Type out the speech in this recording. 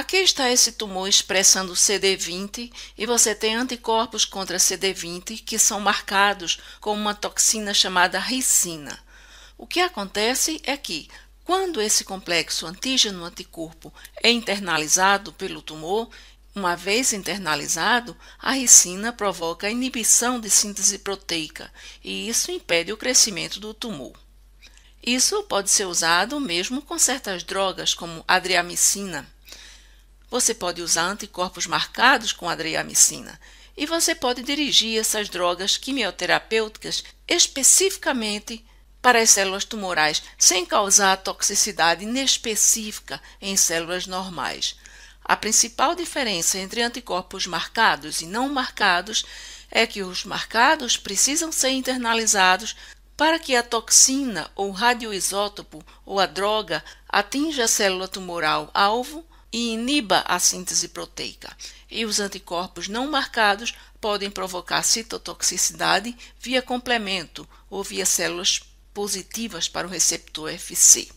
Aqui está esse tumor expressando CD20 e você tem anticorpos contra CD20 que são marcados com uma toxina chamada ricina. O que acontece é que, quando esse complexo antígeno-anticorpo é internalizado pelo tumor, uma vez internalizado, a ricina provoca a inibição de síntese proteica e isso impede o crescimento do tumor. Isso pode ser usado mesmo com certas drogas como adriamicina você pode usar anticorpos marcados com adriamicina e você pode dirigir essas drogas quimioterapêuticas especificamente para as células tumorais, sem causar toxicidade inespecífica em células normais. A principal diferença entre anticorpos marcados e não marcados é que os marcados precisam ser internalizados para que a toxina ou radioisótopo ou a droga atinja a célula tumoral alvo e iniba a síntese proteica. E os anticorpos não marcados podem provocar citotoxicidade via complemento ou via células positivas para o receptor FC.